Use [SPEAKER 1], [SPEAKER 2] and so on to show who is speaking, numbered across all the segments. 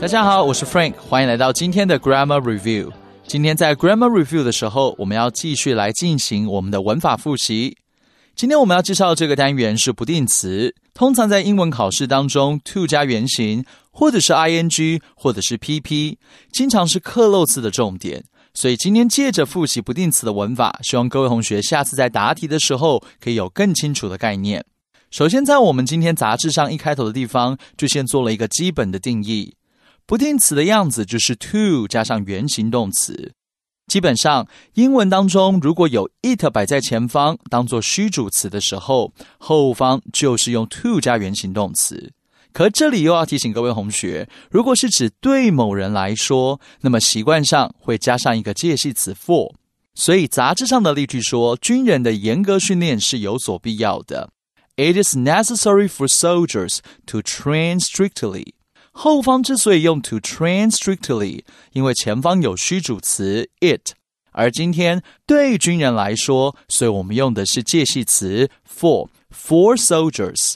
[SPEAKER 1] 大家好，我是 Frank，欢迎来到今天的 Grammar Review。今天在 Grammar Review 的时候，我们要继续来进行我们的文法复习。今天我们要介绍的这个单元是不定词，通常在英文考试当中，to 加原型，或者是 ing，或者是 pp，经常是克漏字的重点。所以今天借着复习不定词的文法，希望各位同学下次在答题的时候可以有更清楚的概念。首先，在我们今天杂志上一开头的地方，就先做了一个基本的定义。不定词的样子就是 to 加上原形动词。基本上，英文当中如果有 it 摆在前方当做虚主词的时候，后方就是用 to 加原形动词。可这里又要提醒各位同学，如果是指对某人来说，那么习惯上会加上一个介系词 for。所以杂志上的例句说：“军人的严格训练是有所必要的。” It is necessary for soldiers to train strictly. 后方之所以用 to train strictly，因为前方有虚主词 it，而今天对军人来说，所以我们用的是介系词 for for soldiers。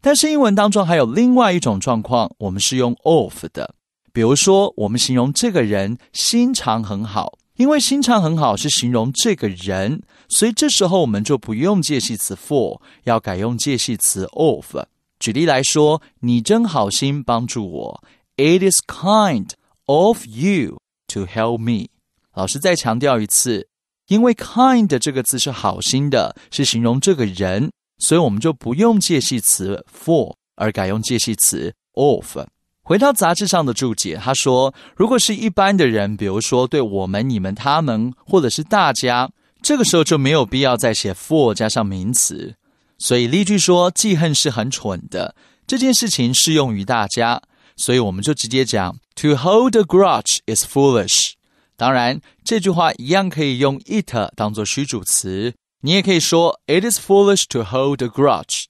[SPEAKER 1] 但是英文当中还有另外一种状况，我们是用 of 的。比如说，我们形容这个人心肠很好，因为心肠很好是形容这个人，所以这时候我们就不用介系词 for，要改用介系词 of。举例来说，你真好心帮助我。It is kind of you to help me。老师再强调一次，因为 kind 这个字是好心的，是形容这个人，所以我们就不用介系词 for，而改用介系词 of。回到杂志上的注解，他说，如果是一般的人，比如说对我们、你们、他们，或者是大家，这个时候就没有必要再写 for 加上名词。所以例句说记恨是很蠢的，这件事情适用于大家，所以我们就直接讲 To hold a grudge is foolish。当然，这句话一样可以用 it 当做虚主词，你也可以说 It is foolish to hold a grudge。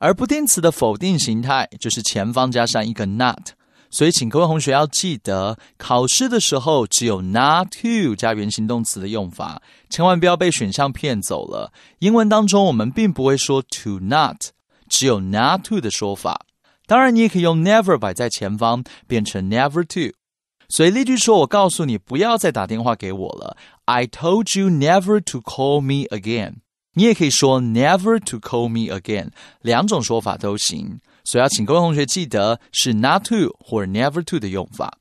[SPEAKER 1] 而不定词的否定形态就是前方加上一个 not。所以，请各位同学要记得，考试的时候只有 not to 加原形动词的用法，千万不要被选项骗走了。英文当中，我们并不会说 to not，只有 not to 的说法。当然，你也可以用 never 摆在前方，变成 never to。所以例句说：“我告诉你不要再打电话给我了。” I told you never to call me again。你也可以说 never to call me again，两种说法都行。所以要请各位同学记得是 not to 或 never to 的用法。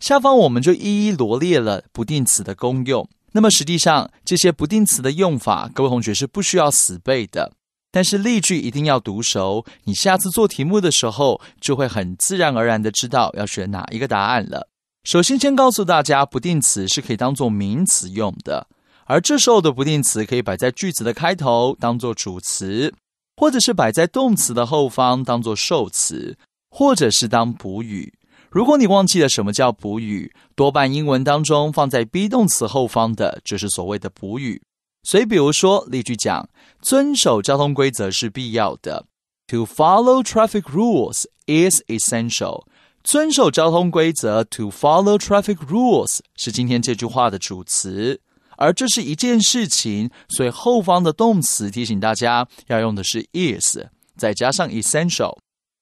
[SPEAKER 1] 下方我们就一一罗列了不定词的功用。那么实际上这些不定词的用法，各位同学是不需要死背的，但是例句一定要读熟。你下次做题目的时候，就会很自然而然的知道要选哪一个答案了。首先先告诉大家，不定词是可以当做名词用的，而这时候的不定词可以摆在句子的开头，当做主词。或者是摆在动词的后方，当做受词，或者是当补语。如果你忘记了什么叫补语，多半英文当中放在 be 动词后方的，就是所谓的补语。所以，比如说例句讲：遵守交通规则是必要的。To follow traffic rules is essential。遵守交通规则，to follow traffic rules 是今天这句话的主词。而这是一件事情，所以后方的动词提醒大家要用的是 is，再加上 essential。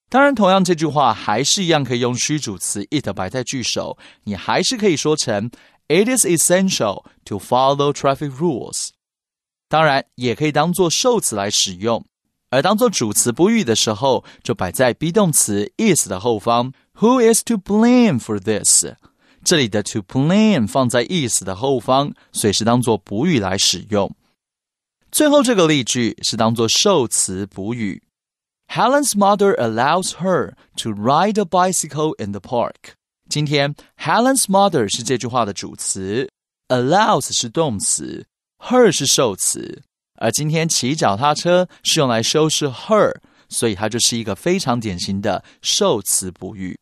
[SPEAKER 1] 当然，同样这句话还是一样可以用虚主词 it 摆在句首，你还是可以说成 It is essential to follow traffic rules。当然，也可以当做受词来使用，而当做主词补语的时候，就摆在 be 动词 is 的后方。Who is to blame for this？这里的 to plan 放在 is 的后方，所以是当做补语来使用。最后这个例句是当做受词补语。Helen's mother allows her to ride a bicycle in the park。今天 Helen's mother 是这句话的主词，allows 是动词，her 是受词，而今天骑脚踏车是用来修饰 her，所以它就是一个非常典型的受词补语。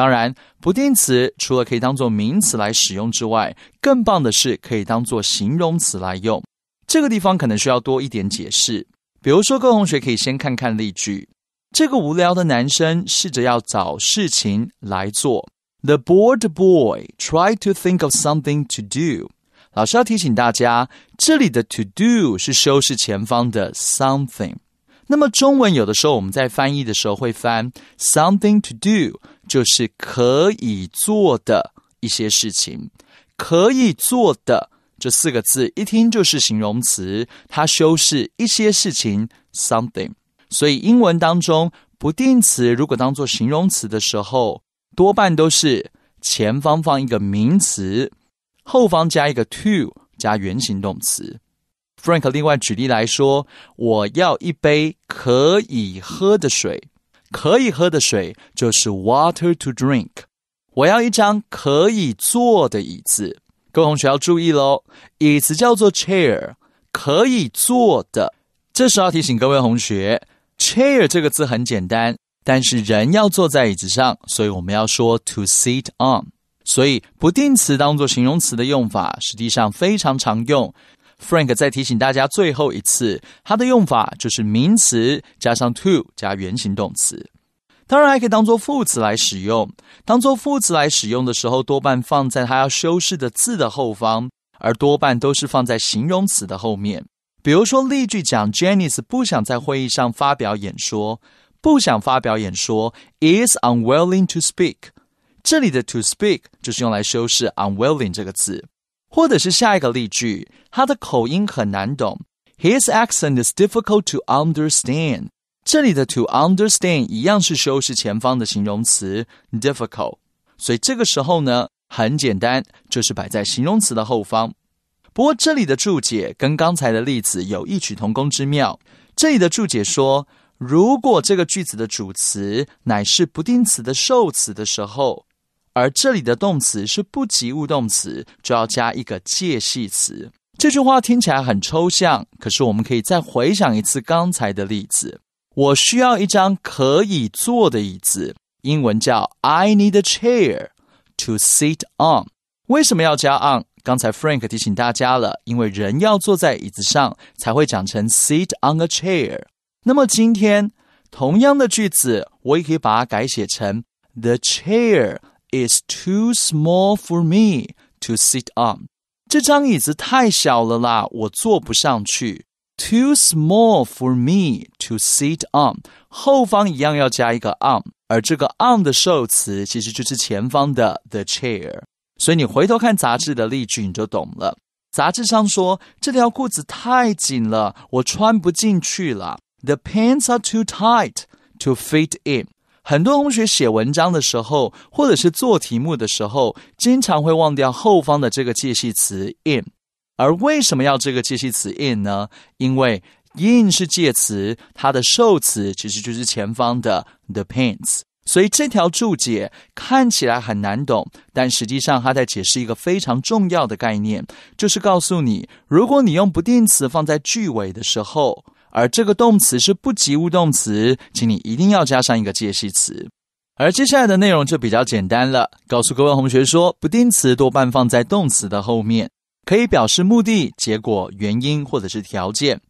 [SPEAKER 1] 当然，不定词除了可以当做名词来使用之外，更棒的是可以当做形容词来用。这个地方可能需要多一点解释。比如说，各位同学可以先看看例句：这个无聊的男生试着要找事情来做。The bored boy tried to think of something to do。老师要提醒大家，这里的 to do 是修饰前方的 something。那么中文有的时候我们在翻译的时候会翻 something to do。就是可以做的一些事情，可以做的这四个字一听就是形容词，它修饰一些事情，something。所以英文当中不定词如果当做形容词的时候，多半都是前方放一个名词，后方加一个 to 加原形动词。Frank，另外举例来说，我要一杯可以喝的水。可以喝的水就是 water to drink。我要一张可以坐的椅子。各位同学要注意喽，椅子叫做 chair，可以坐的。这时候提醒各位同学，chair 这个字很简单，但是人要坐在椅子上，所以我们要说 to sit on。所以不定词当做形容词的用法，实际上非常常用。Frank 再提醒大家最后一次，它的用法就是名词加上 to 加原形动词。当然还可以当做副词来使用。当做副词来使用的时候，多半放在它要修饰的字的后方，而多半都是放在形容词的后面。比如说例句讲，Jenny 不想在会议上发表演说，不想发表演说，is unwilling to speak。这里的 to speak 就是用来修饰 unwilling 这个词。或者是下一个例句，他的口音很难懂。His accent is difficult to understand。这里的 to understand 一样是修饰前方的形容词 difficult，所以这个时候呢，很简单，就是摆在形容词的后方。不过这里的注解跟刚才的例子有异曲同工之妙。这里的注解说，如果这个句子的主词乃是不定词的受词的时候。而这里的动词是不及物动词，就要加一个介系词。这句话听起来很抽象，可是我们可以再回想一次刚才的例子：我需要一张可以坐的椅子，英文叫 I need a chair to sit on。为什么要加 on？刚才 Frank 提醒大家了，因为人要坐在椅子上才会长成 sit on a chair。那么今天同样的句子，我也可以把它改写成 the chair。is too small for me to sit on。这张椅子太小了啦，我坐不上去。Too small for me to sit on。后方一样要加一个 on，而这个 on 的受词其实就是前方的 the chair。所以你回头看杂志的例句，你就懂了。杂志上说这条裤子太紧了，我穿不进去了。The pants are too tight to fit in。很多同学写文章的时候，或者是做题目的时候，经常会忘掉后方的这个介系词 in。而为什么要这个介系词 in 呢？因为 in 是介词，它的受词其实就是前方的 the paints。所以这条注解看起来很难懂，但实际上它在解释一个非常重要的概念，就是告诉你，如果你用不定词放在句尾的时候。而这个动词是不及物动词，请你一定要加上一个介系词。而接下来的内容就比较简单了，告诉各位同学说，不定词多半放在动词的后面，可以表示目的、结果、原因或者是条件。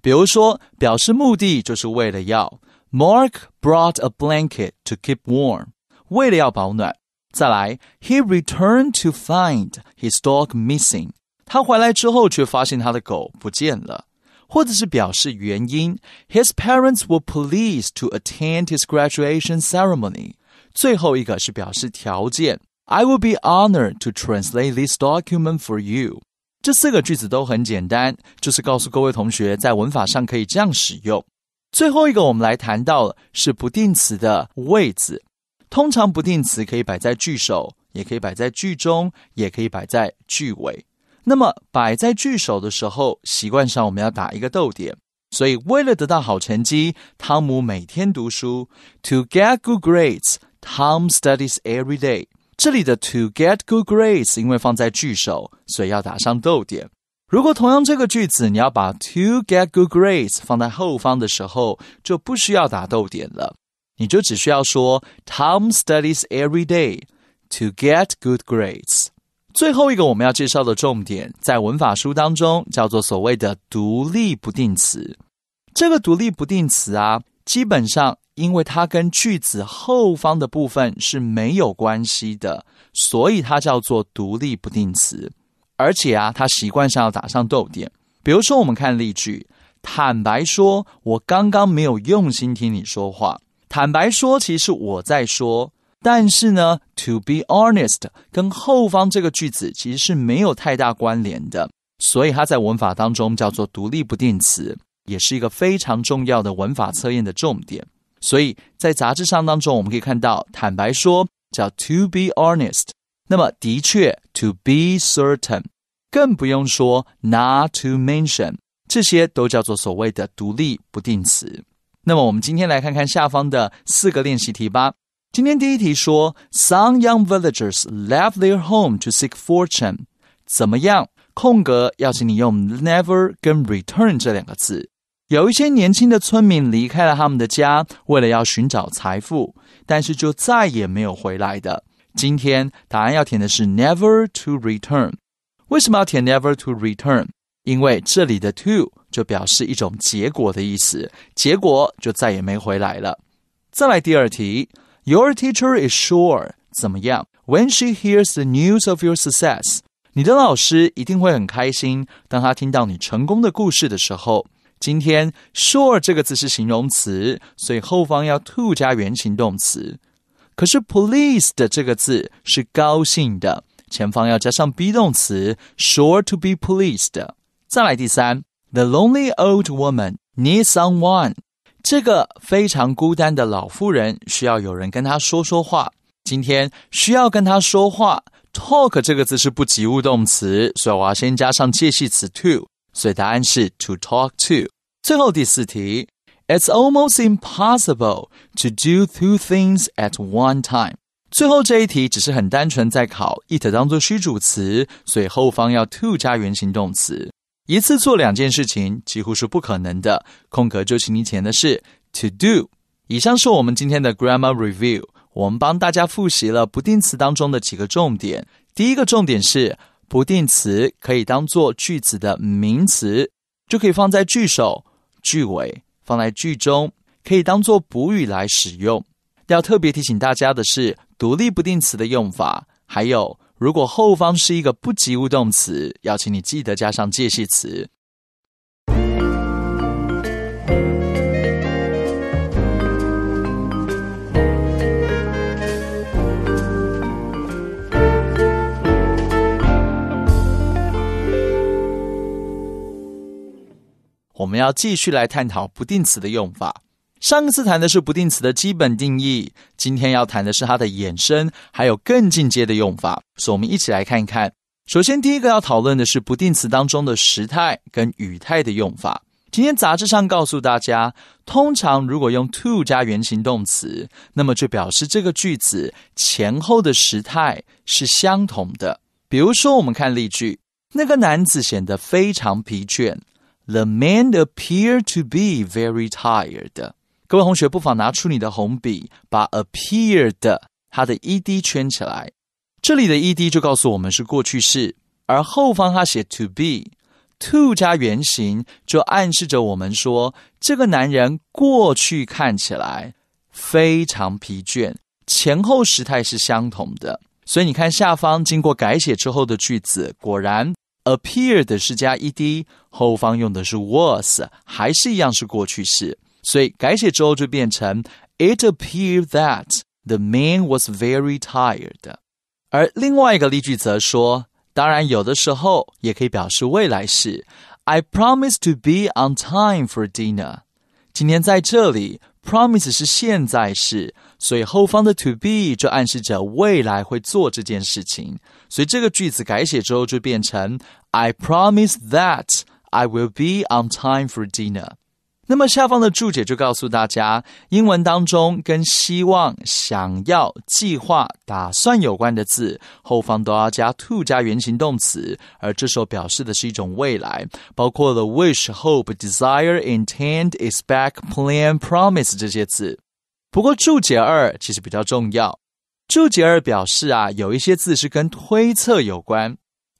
[SPEAKER 1] 比如说，表示目的就是为了要，Mark brought a blanket to keep warm，为了要保暖。再来，He returned to find his dog missing，他回来之后却发现他的狗不见了。或者是表示原因，His parents were pleased to attend his graduation ceremony。最后一个是表示条件，I will be honored to translate this document for you。这四个句子都很简单，就是告诉各位同学在文法上可以这样使用。最后一个我们来谈到是不定词的位置，通常不定词可以摆在句首，也可以摆在句中，也可以摆在句尾。那么摆在句首的时候，习惯上我们要打一个逗点。所以，为了得到好成绩，汤姆每天读书。To get good grades, Tom studies every day。这里的 To get good grades 因为放在句首，所以要打上逗点。如果同样这个句子，你要把 To get good grades 放在后方的时候，就不需要打逗点了。你就只需要说 Tom studies every day to get good grades。最后一个我们要介绍的重点，在文法书当中叫做所谓的独立不定词。这个独立不定词啊，基本上因为它跟句子后方的部分是没有关系的，所以它叫做独立不定词。而且啊，它习惯上要打上逗点。比如说，我们看例句：坦白说，我刚刚没有用心听你说话。坦白说，其实我在说。但是呢，to be honest 跟后方这个句子其实是没有太大关联的，所以它在文法当中叫做独立不定词，也是一个非常重要的文法测验的重点。所以在杂志上当中，我们可以看到，坦白说叫 to be honest，那么的确 to be certain，更不用说 not to mention，这些都叫做所谓的独立不定词。那么我们今天来看看下方的四个练习题吧。今天第一题说，Some young villagers left their home to seek fortune，怎么样？空格要请你用 never 跟 return 这两个字。有一些年轻的村民离开了他们的家，为了要寻找财富，但是就再也没有回来的。今天答案要填的是 never to return。为什么要填 never to return？因为这里的 to 就表示一种结果的意思，结果就再也没回来了。再来第二题。Your teacher is sure 怎么样？When she hears the news of your success，你的老师一定会很开心。当他听到你成功的故事的时候，今天 sure 这个字是形容词，所以后方要 to 加原形动词。可是 pleased 这个字是高兴的，前方要加上 be 动词，sure to be pleased。再来第三，the lonely old woman needs someone 这个非常孤单的老妇人需要有人跟她说说话。今天需要跟她说话，talk 这个字是不及物动词，所以我要先加上介系词 to。所以答案是 to talk to。最后第四题，It's almost impossible to do two things at one time。最后这一题只是很单纯在考 it 当做虚主词，所以后方要 to 加原形动词。一次做两件事情几乎是不可能的。空格就请你填的是 to do。以上是我们今天的 grammar review。我们帮大家复习了不定词当中的几个重点。第一个重点是不定词可以当做句子的名词，就可以放在句首、句尾，放在句中，可以当做补语来使用。要特别提醒大家的是，独立不定词的用法还有。如果后方是一个不及物动词，要请你记得加上介系词。我们要继续来探讨不定词的用法。上一次谈的是不定词的基本定义，今天要谈的是它的衍生，还有更进阶的用法。所以，我们一起来看一看。首先，第一个要讨论的是不定词当中的时态跟语态的用法。今天杂志上告诉大家，通常如果用 to 加原形动词，那么就表示这个句子前后的时态是相同的。比如说，我们看例句：那个男子显得非常疲倦。The man appeared to be very tired. 各位同学不妨拿出你的红笔，把 appeared 它的 e d 圈起来。这里的 e d 就告诉我们是过去式，而后方它写 to be，to 加原形就暗示着我们说这个男人过去看起来非常疲倦。前后时态是相同的，所以你看下方经过改写之后的句子，果然 appeared 是加 e d，后方用的是 was，还是一样是过去式。所以改写之后就变成 It appeared that the man was very tired。而另外一个例句则说，当然有的时候也可以表示未来式。I promise to be on time for dinner。今天在这里，promise 是现在式，所以后方的 to be 就暗示着未来会做这件事情。所以这个句子改写之后就变成 I promise that I will be on time for dinner。那么下方的注解就告诉大家，英文当中跟希望、想要、计划、打算有关的字，后方都要加 to 加原形动词，而这时候表示的是一种未来，包括了 wish、hope、desire、intend、expect、plan、promise 这些字。不过注解二其实比较重要，注解二表示啊，有一些字是跟推测有关。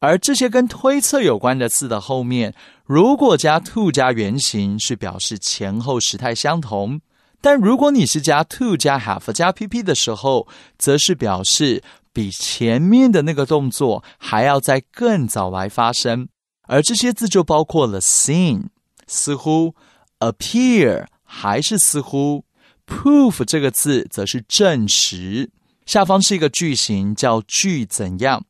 [SPEAKER 1] 而这些跟推测有关的字的后面，如果加 to 加原形，是表示前后时态相同；但如果你是加 to 加 have 加 P P 的时候，则是表示比前面的那个动作还要在更早来发生。而这些字就包括了 s e e n 似乎、appear 还是似乎、p r o o f 这个字则是证实。下方是一个句型，叫句怎样。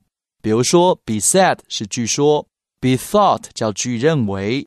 [SPEAKER 1] 比如说，be said 是据说，be thought 叫据认为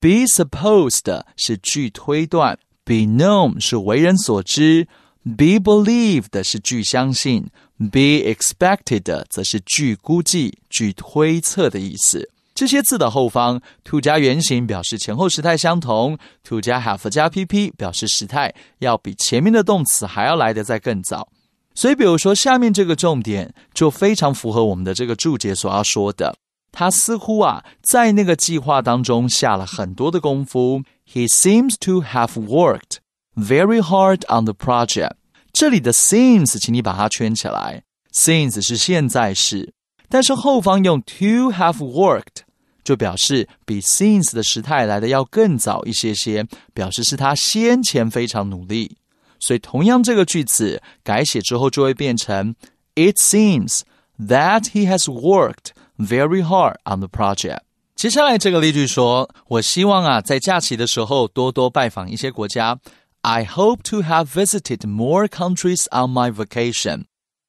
[SPEAKER 1] ，be supposed 是据推断，be known 是为人所知，be believed 是据相信，be expected 则是据估计、据推测的意思。这些字的后方 to 加原形表示前后时态相同，to 加 have 加 PP 表示时态要比前面的动词还要来得再更早。所以，比如说下面这个重点就非常符合我们的这个注解所要说的。他似乎啊，在那个计划当中下了很多的功夫。He seems to have worked very hard on the project。这里的 seems，请你把它圈起来。seems 是现在时，但是后方用 to have worked 就表示比 s i n c e 的时态来的要更早一些些，表示是他先前非常努力。所以同样这个句子改写之后就会变成 It seems that he has worked very hard on the project. 接下来这个例句说：“我希望啊，在假期的时候多多拜访一些国家。” I hope to have visited more countries on my vacation.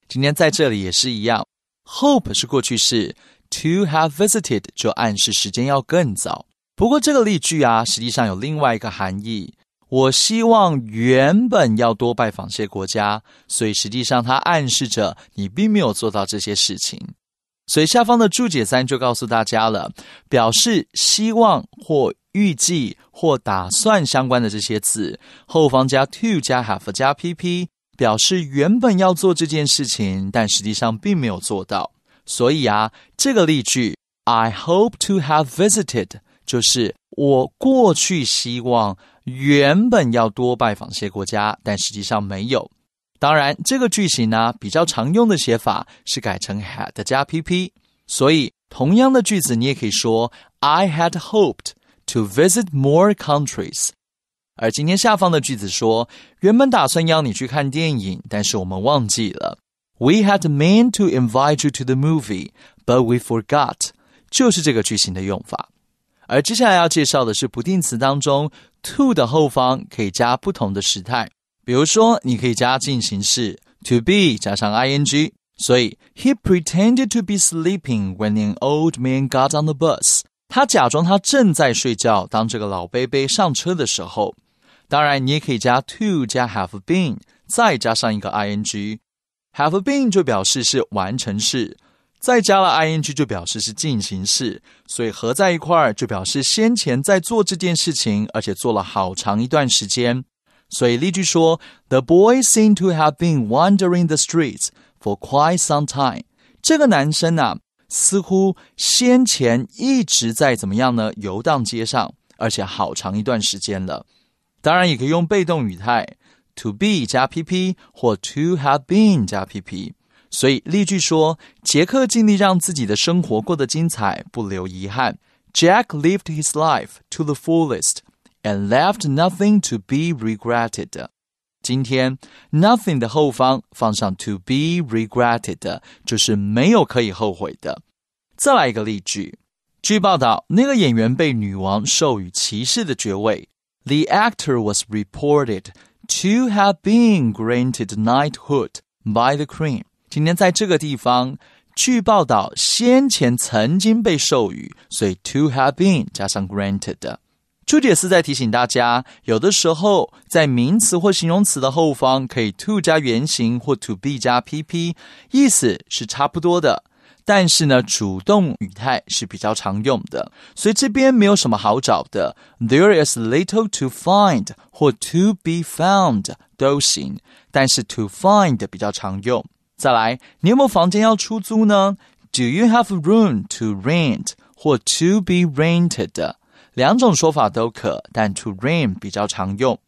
[SPEAKER 1] 今天在这里也是一样，hope 是过去式，to have visited 就暗示时间要更早。不过这个例句啊，实际上有另外一个含义。我希望原本要多拜访些国家，所以实际上它暗示着你并没有做到这些事情。所以下方的注解三就告诉大家了，表示希望或预计或打算相关的这些字，后方加 to 加 have 加 pp，表示原本要做这件事情，但实际上并没有做到。所以啊，这个例句 I hope to have visited 就是我过去希望。原本要多拜访些国家，但实际上没有。当然，这个句型呢，比较常用的写法是改成 had 加 P P。所以，同样的句子你也可以说 I had hoped to visit more countries。而今天下方的句子说，原本打算邀你去看电影，但是我们忘记了。We had meant to invite you to the movie, but we forgot。就是这个句型的用法。而接下来要介绍的是不定词当中。to 的后方可以加不同的时态，比如说你可以加进行式，to be 加上 ing，所以 he pretended to be sleeping when an old man got on the bus。他假装他正在睡觉，当这个老贝贝上车的时候。当然，你也可以加 to 加 have been，再加上一个 ing，have been 就表示是完成式。再加了 ing 就表示是进行式，所以合在一块儿就表示先前在做这件事情，而且做了好长一段时间。所以例句说：The boy seemed to have been wandering the streets for quite some time。这个男生呢，似乎先前一直在怎么样呢？游荡街上，而且好长一段时间了。当然也可以用被动语态，to be 加 PP 或 to have been 加 PP。所以例句说：“杰克尽力让自己的生活过得精彩，不留遗憾。” Jack lived his life to the fullest and left nothing to be regretted。今天，nothing 的后方放上 to be regretted，就是没有可以后悔的。再来一个例句：据报道，那个演员被女王授予骑士的爵位。The actor was reported to have been granted knighthood by the queen. 今天在这个地方，据报道先前曾经被授予，所以 to have been 加上 granted。朱姐是在提醒大家，有的时候在名词或形容词的后方可以 to 加原形或 to be 加 P P，意思是差不多的。但是呢，主动语态是比较常用的，所以这边没有什么好找的。There is little to find 或 to be found 都行，但是 to find 比较常用。再来，你有没有房间要出租呢？Do you have room to rent，或 to be rented，两种说法都可，但 to rent 比较常用。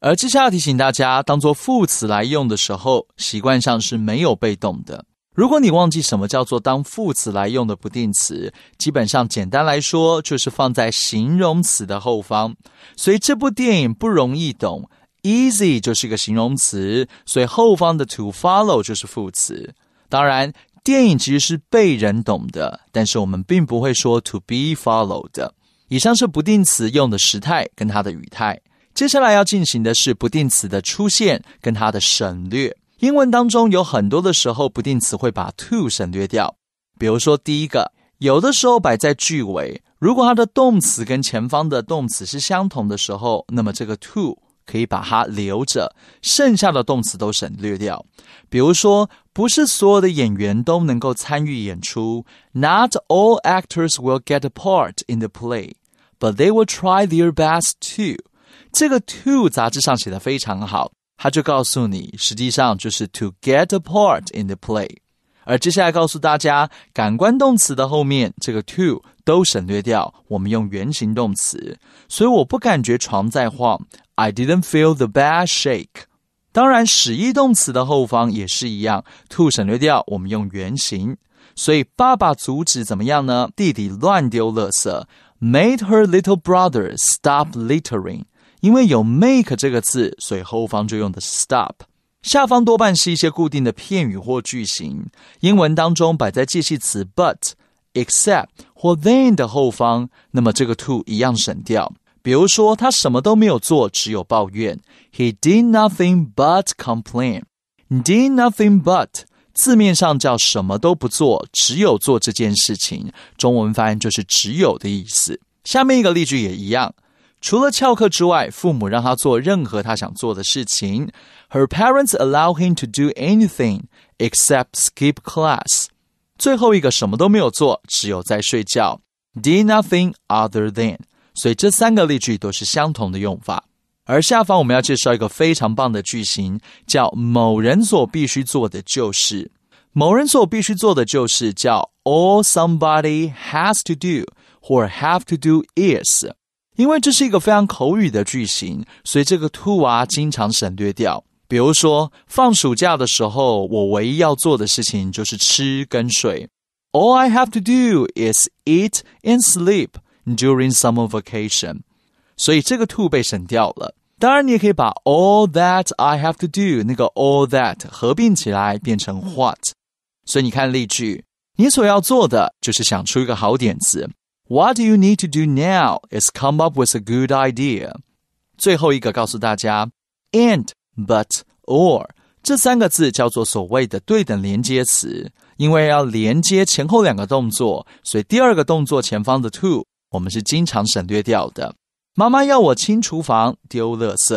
[SPEAKER 1] 而接下来提醒大家，当做副词来用的时候，习惯上是没有被动的。如果你忘记什么叫做当副词来用的不定词，基本上简单来说，就是放在形容词的后方。所以这部电影不容易懂。Easy 就是个形容词，所以后方的 to follow 就是副词。当然，电影其实是被人懂的，但是我们并不会说 to be followed。以上是不定词用的时态跟它的语态。接下来要进行的是不定词的出现跟它的省略。英文当中有很多的时候，不定词会把 to 省略掉。比如说第一个，有的时候摆在句尾，如果它的动词跟前方的动词是相同的时候，那么这个 to。可以把它留着，剩下的动词都省略掉。比如说，不是所有的演员都能够参与演出，Not all actors will get a part in the play，but they will try their best to。这个 to 杂志上写的非常好，它就告诉你，实际上就是 to get a part in the play。而接下来告诉大家，感官动词的后面这个 to 都省略掉，我们用原形动词。所以我不感觉床在晃。I didn't feel the b a d shake。当然，使役动词的后方也是一样，to 省略掉，我们用原形。所以爸爸阻止怎么样呢？弟弟乱丢垃圾，made her little brother stop littering。因为有 make 这个字，所以后方就用的 stop。下方多半是一些固定的片语或句型。英文当中摆在介系词 but、except 或 then 的后方，那么这个 to 一样省掉。比如说，他什么都没有做，只有抱怨。He did nothing but complain. Did nothing but 字面上叫什么都不做，只有做这件事情。中文翻译就是“只有”的意思。下面一个例句也一样。除了翘课之外，父母让他做任何他想做的事情。Her parents allow him to do anything except skip class. 最后一个，什么都没有做，只有在睡觉。Did nothing other than. 所以这三个例句都是相同的用法，而下方我们要介绍一个非常棒的句型，叫“某人所必须做的就是某人所必须做的就是叫 all somebody has to do 或 have to do is”。因为这是一个非常口语的句型，所以这个 to 啊经常省略掉。比如说，放暑假的时候，我唯一要做的事情就是吃跟睡。All I have to do is eat and sleep。during summer vacation, vacation，所以这个 to 被省掉了。当然，你也可以把 all that I have to do 那个 all that 合并起来变成 what。所以你看例句，你所要做的就是想出一个好点子。What do you need to do now is come up with a good idea。最后一个告诉大家，and but or 这三个字叫做所谓的对等连接词，因为要连接前后两个动作，所以第二个动作前方的 to 我们是经常省略掉的。妈妈要我清厨房丢垃圾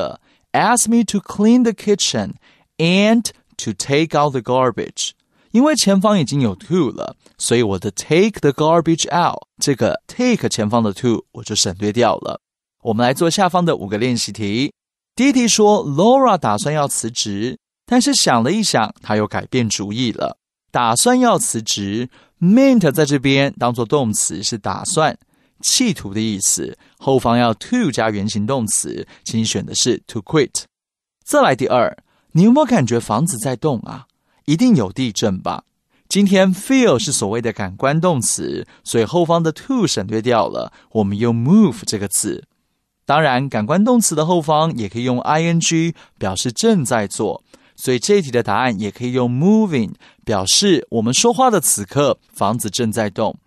[SPEAKER 1] ，ask me to clean the kitchen and to take out the garbage。因为前方已经有 to 了，所以我的 take the garbage out 这个 take 前方的 to 我就省略掉了。我们来做下方的五个练习题。第一题说，Laura 打算要辞职，但是想了一想，她又改变主意了，打算要辞职。Meant 在这边当做动词是打算。企图的意思，后方要 to 加原形动词，请选的是 to quit。再来第二，你有没有感觉房子在动啊？一定有地震吧？今天 feel 是所谓的感官动词，所以后方的 to 省略掉了，我们用 move 这个词。当然，感官动词的后方也可以用 ing 表示正在做，所以这一题的答案也可以用 moving 表示我们说话的此刻房子正在动。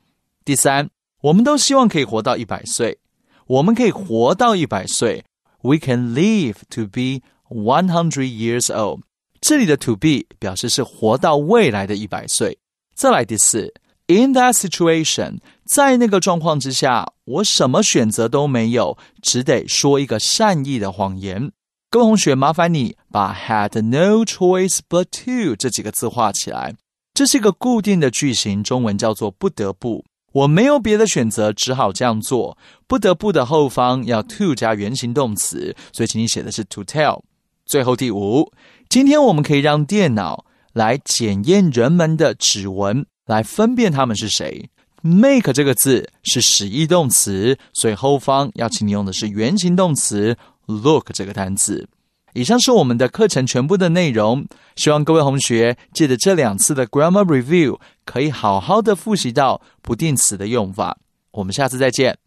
[SPEAKER 1] 第三。我们都希望可以活到一百岁。我们可以活到一百岁。We can live to be one hundred years old。这里的 to be 表示是活到未来的一百岁。再来第四。In that situation，在那个状况之下，我什么选择都没有，只得说一个善意的谎言。各位同学，麻烦你把 had no choice but to 这几个字画起来。这是一个固定的句型，中文叫做不得不。我没有别的选择，只好这样做。不得不的后方要 to 加原形动词，所以请你写的是 to tell。最后第五，今天我们可以让电脑来检验人们的指纹，来分辨他们是谁。Make 这个字是使役动词，所以后方要请你用的是原形动词 look 这个单词。以上是我们的课程全部的内容，希望各位同学借着这两次的 Grammar Review，可以好好的复习到不定词的用法。我们下次再见。